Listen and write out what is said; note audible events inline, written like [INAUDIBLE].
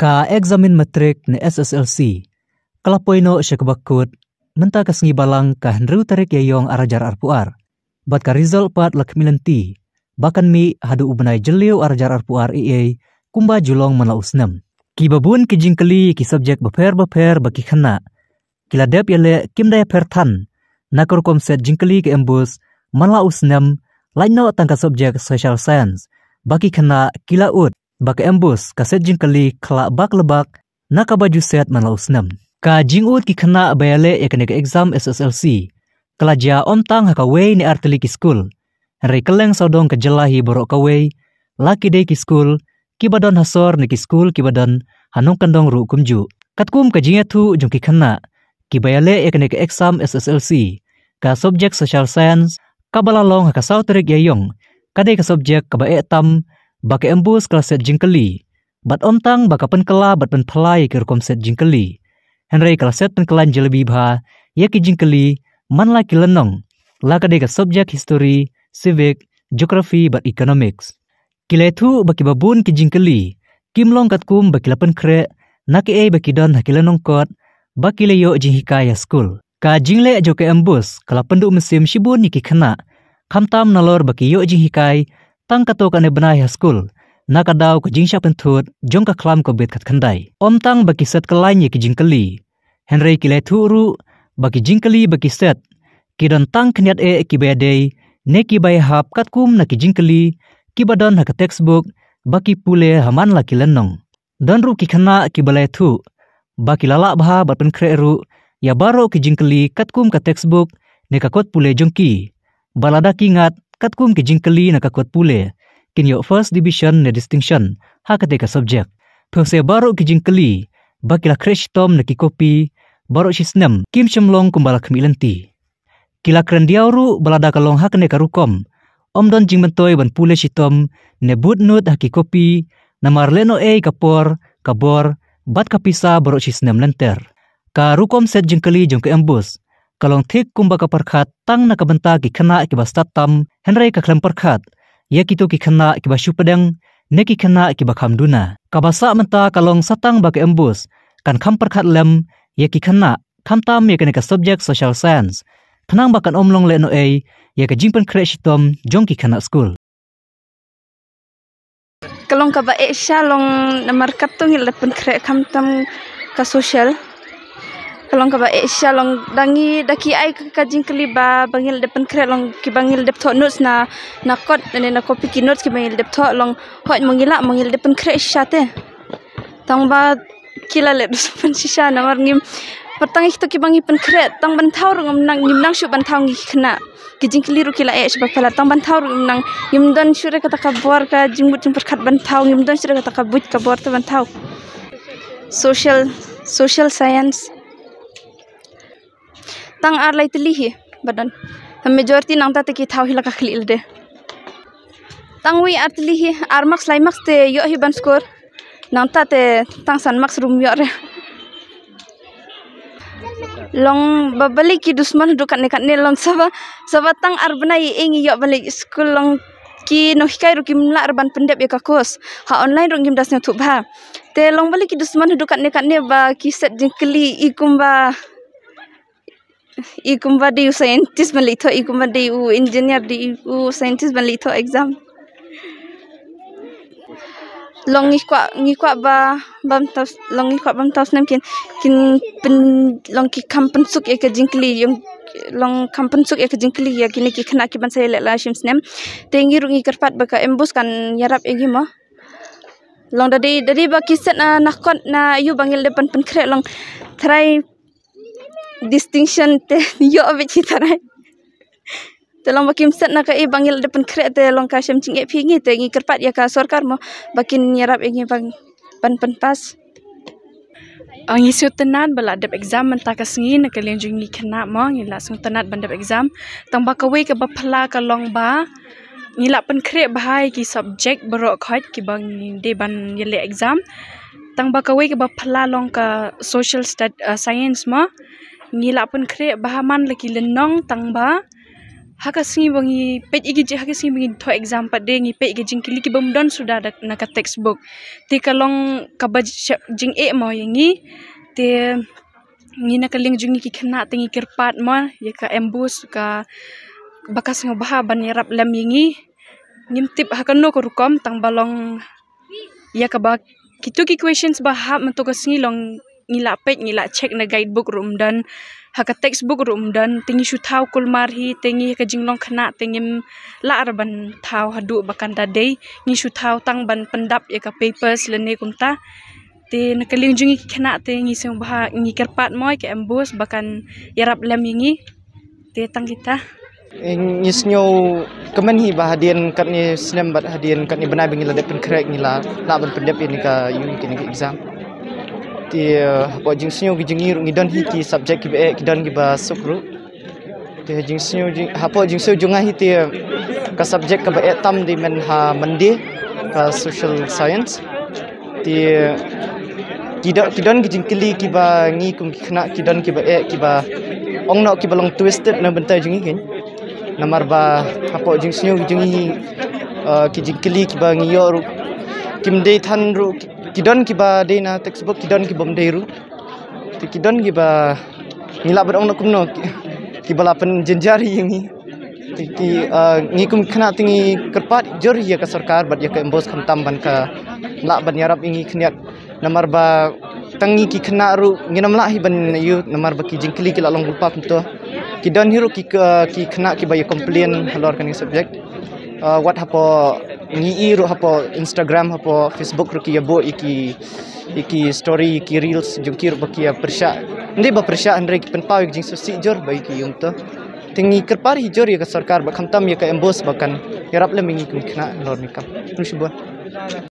ka examin matrik ni SSLC. Kalapoy no siya menta nanta kasngi balang ka hendru tarik yayong arajar arpuar. Bat ka result pat lakmilan ti, bakan mi hadu ubenai jeliw arajar arpuar iye kumba julong manausnem. Kibabun ki jingkali ki subjek baper baper baki khana. Kiladep yale kimdaya pertan, nakur komset jingkali ke embus manausnem, lainau tangka subjek social science, baki kila ud bak embus ka set jing kali khla bak lebak nak baju set man lo ka jing ut ki khna bayale ya ekne ka exam sslc kelaja om tang ha wei ni artli ki school re keleng sodong ke jelahi borok ka wei laki de ki school ki badon hasor ni ki school ki badon hanong kandong ru kumju katkum ka jing ya thu jung ki khna ki bayale ya ekne ka exam sslc ka subject social science ka balalong ha ka sautrik yayong ka de ka subject ka ba etam eh bake embus kala set jingkeli. Bat ontang baka penkela bat penpelai ke rukom set jingkeli. Henry kala set penkelan jelebi bha, ya ki jingkeli, man la ki lenong, la ke subjek history, civic, geography bat economics. Kila itu baki babun ki jingkeli, kim long kat kum baki lapen kre, naki e baki don haki lenong kot, baki leyo jinghika ya school. Ka jingle joke embus kala penduk mesim sibun ni ki kena, kamtam nalor baki yo jinghikai, tang kato kane benai high school na ka dau ko jingsha pen thut jong ka klam ko bet khat khandai om tang baki set ka lai ni ki jingkali henry ki le thu ru baki jingkali baki set ki dan tang khniat e ki be dei ne ki bai hap kat kum na ki jingkali ki badan ha ka textbook baki pule haman la ki lenong dan ru ki khana ki balai thu baki lala bha bar pen khre ru ya baro ki jingkali kat kum ka textbook ne ka kot pule jongki balada ki ngat katkum ki jingkali na kakot pule kin yo first division na distinction ha kate ka subject phose baro ki jingkali bakila crash tom na ki copy baro shisnam kim chamlong kumbala khmilanti kila krandiauru balada kalong ha kane karukom om don jing mentoi ban pule shitom ne but nut ha ki copy na marleno e kapor kabor bat kapisa baro shisnam lenter rukom set jingkali jong ke ambus kalong thik kumba ka parkhat tang na ka banta ki khana ki ba sta tam henre ka khlam parkhat ya to ki khana ki ba padang ne ki khana ki ba kham duna ka ba sa kalong satang ba ka embus kan kham parkhat lem yaki ki khana kham tam me ka subject social science phnang ba kan omlong le no a ya ka jingpan crash tom jong ki khana school kalong ka ba e sha long na mar kap tong le pen kre kham tam ka social Kalong kaba Asia eh, long dangi daki ai kajing keliba bangil depan kre long ki bangil depto notes na na kot ne na kopi ki notes ki bangil depto long hot mangila mangil depan kre Asia te. Tang ba kila le dus pan sisa na mar ngim pertang ikto ki bangi pan kre tang ban thau rong nang ngim nang shu ban thau ngi kna kijing keliru kila Asia eh, ba pala tang ban thau rong nang ngim don shu re kata kabor ka jingut jing perkat ban thau ngim don shu re kata kabut kabor te ban thau. Social social science tang ar lai tili hi badan The majority nang ta te ki thau hi laka khli ilde tang wi ar tili hi ar max lai max te yo hi ban skor nang ta te tang san max room yo re long babali ki dusman du kan nekat ne long saba saba tang ar banai ingi yo bali school long ki nohikai rukim la arban pendep ka kos ha online rukim dasnya tu ba te long bali ki dusman du kan nekat ne ba ki set jingkli ikum ba ikumba di u scientist man litho ikumba di u engineer di u scientist man litho exam long ikwa ngikwa ba bam tas long ikwa bam tas nam kin kin pen long ki kampen suk ya ek jingkli yong long kampen suk ya ek jingkli ya kini ki khna ki ban sai la shim snem tengi rungi karpat baka ka embus kan yarap egi ya ma long dadi dadi ba kiset na nakot na yu bangil depan pen kre long try distinction te [LAUGHS] yo abe cita nai. Tolong bakim na nak ai panggil eh, depan kerek te long ka sem cing epi te ngi kerpat ya ka sorkar mo bakin nyarap ngi bang pan pan pas. Ang isu tenat bala dep exam mentah ke sengi nak kelinjung ngi kena mo ngi la sung tenat ban dep exam tong ba kawai ke bapala ka long ba ngi la pan kerek bahai ki subjek berok khot ki bang de ban yele exam tang ba kawai ke bapala long ka social stud eh, science mo ngila pun kere bahaman lagi lenong tangba haka singi bangi pet igi je haka singi bangi to exam pat de ngi pet igi jing kili ki bumdon sudah ada nak ka textbook ti kalong ka ba jing e mo yingi ti ngi nak kaling jing ki kena tengi kirpat mo ye ka embus ka bakas nga baha ban rap lam yingi ngim tip haka no ko rukom tangbalong balong ya ka ba kitu ki questions ba ha mentu singi long ngila pek ngila check na guidebook room dan haka book room dan tingi su thau kulmar hi tingi ka jinglong khna tingim la arban thau hadu bakan da dei ngi su thau tang ban pandap e ka papers le ne kumta te na kaling jingi khna te ngi sem bha ngi kerpat moy ke embus bakan yarap lem ngi te tang kita Ingis eh, nyo kemen hi ba hadian kat ni snem bat hadian kat ni benai bingi ladep pen krek ni la la ban pendep ini ka yun kini exam ti bo jing sinyo gi jing ngiru ngidan hiti subjek gi be gi eh, dan gi ba sukru ti jing sinyo jing hapo jing sinyo jung hiti eh. ka subjek ka be eh, tam di men ha mandi ka social science ti tidak kidan gi jing kili gi ba ngi kum gi khna kidan gi ba e gi ba ong no gi ba long twisted na bentai jing ngi namar ba hapo jing sinyo gi jing ngi ki jing kili gi ba ngi yor kim de than ru kidon kiba dina textbook kidon kiba mdeiru kidon kiba ngila berong nak kumno kiba lapan jenjari ini ki uh, ngi kum khna tingi kerpat jor ya ka sarkar bad ya ka embos kham tam ban ka la ban ya ingi khniat namar ba tangi ki khna ru nginam la hi ban yu namar ba ki jingkli ki la long pa tu ki don hiru ki uh, ki khna ki ba ya complain halor kan subject uh, what hapo ngi'i ro hapo Instagram hapo Facebook ro ki yabo iki iki story iki reels jungki ro baki ya persya ndi ba persya andre ki penpau jing so jor ba iki yunto tingi kerpar hijor ya ke sarkar ba khamtam ya ka embos bakan kirap le mingi kum kena lor mikam nu